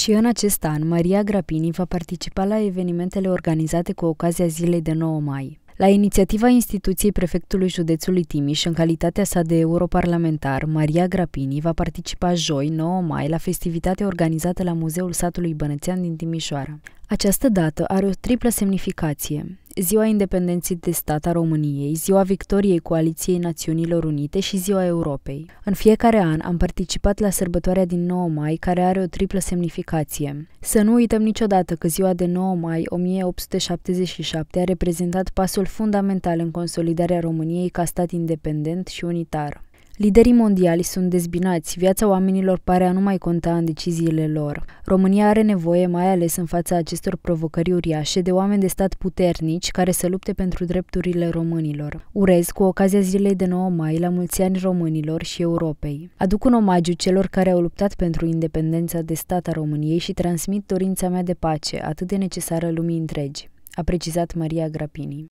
Și în acest an, Maria Grapini va participa la evenimentele organizate cu ocazia zilei de 9 mai. La inițiativa instituției prefectului județului Timiș, în calitatea sa de europarlamentar, Maria Grapini va participa joi, 9 mai, la festivitatea organizată la Muzeul Satului Bănățean din Timișoara. Această dată are o triplă semnificație. Ziua Independenței de Stat a României, Ziua Victoriei Coaliției Națiunilor Unite și Ziua Europei. În fiecare an am participat la sărbătoarea din 9 mai, care are o triplă semnificație. Să nu uităm niciodată că ziua de 9 mai 1877 a reprezentat pasul fundamental în consolidarea României ca stat independent și unitar. Liderii mondiali sunt dezbinați, viața oamenilor pare a nu mai conta în deciziile lor. România are nevoie, mai ales în fața acestor provocări uriașe, de oameni de stat puternici care să lupte pentru drepturile românilor. Urez cu ocazia zilei de 9 mai la mulți ani românilor și Europei. Aduc un omagiu celor care au luptat pentru independența de stat a României și transmit dorința mea de pace, atât de necesară lumii întregi, a precizat Maria Grapini.